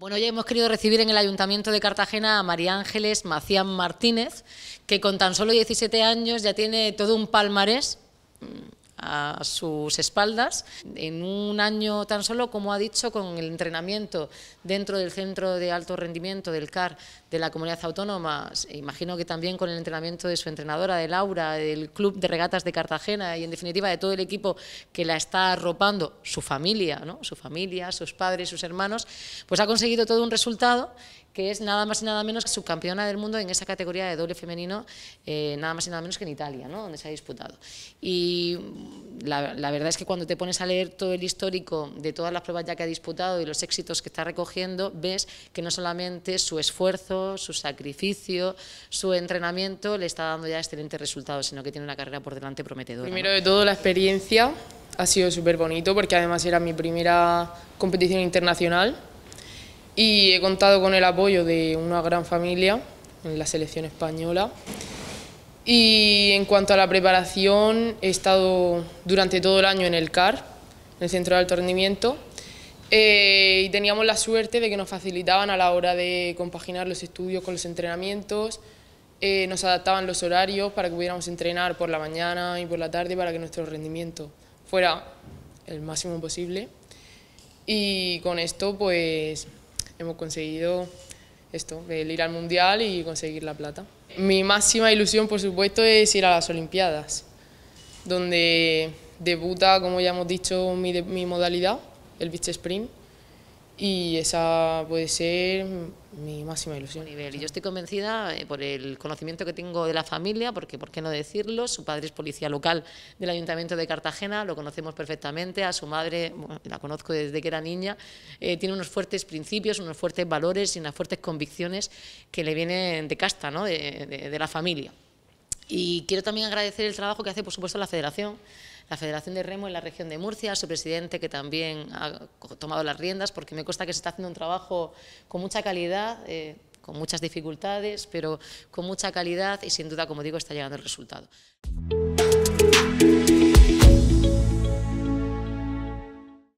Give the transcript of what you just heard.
Bueno, ya hemos querido recibir en el Ayuntamiento de Cartagena a María Ángeles Macián Martínez, que con tan solo 17 años ya tiene todo un palmarés mm, a sus espaldas. En un año tan solo, como ha dicho, con el entrenamiento dentro del Centro de Alto Rendimiento del CAR de la Comunidad Autónoma, imagino que también con el entrenamiento de su entrenadora, de Laura, del Club de Regatas de Cartagena y en definitiva de todo el equipo que la está arropando, su familia, ¿no? su familia, sus padres, sus hermanos, pues ha conseguido todo un resultado que es nada más y nada menos que subcampeona del mundo en esa categoría de doble femenino, eh, nada más y nada menos que en Italia, donde se ha disputado. Y mm, la, verdad es que cuando te pones a leer todo el histórico de todas las pruebas ya que ha disputado y los éxitos que está recogiendo, ves que no solamente su esfuerzo, su sacrificio, su entrenamiento le está dando ya excelentes resultados, sino que tiene una carrera por delante prometedora. Primero de todo la experiencia ha sido súper bonito porque además era mi primera competición internacional y he contado con el apoyo de una gran familia en la selección española. Y en cuanto a la preparación, he estado durante todo el año en el CAR, en el Centro de Alto Rendimiento, eh, y teníamos la suerte de que nos facilitaban a la hora de compaginar los estudios con los entrenamientos, eh, nos adaptaban los horarios para que pudiéramos entrenar por la mañana y por la tarde para que nuestro rendimiento fuera el máximo posible. Y con esto, pues hemos conseguido esto, el ir al Mundial y conseguir la plata. Mi máxima ilusión, por supuesto, es ir a las Olimpiadas, donde debuta, como ya hemos dicho, mi, mi modalidad, el beach sprint, y esa puede ser mi máxima ilusión. Yo estoy convencida eh, por el conocimiento que tengo de la familia, porque por qué no decirlo, su padre es policía local del Ayuntamiento de Cartagena, lo conocemos perfectamente, a su madre la conozco desde que era niña, eh, tiene unos fuertes principios, unos fuertes valores y unas fuertes convicciones que le vienen de casta, ¿no? de, de la familia. Y quiero también agradecer el trabajo que hace, por supuesto, la Federación, la Federación de Remo en la región de Murcia, su presidente que también ha tomado las riendas, porque me consta que se está haciendo un trabajo con mucha calidad, eh, con muchas dificultades, pero con mucha calidad y sin duda, como digo, está llegando el resultado.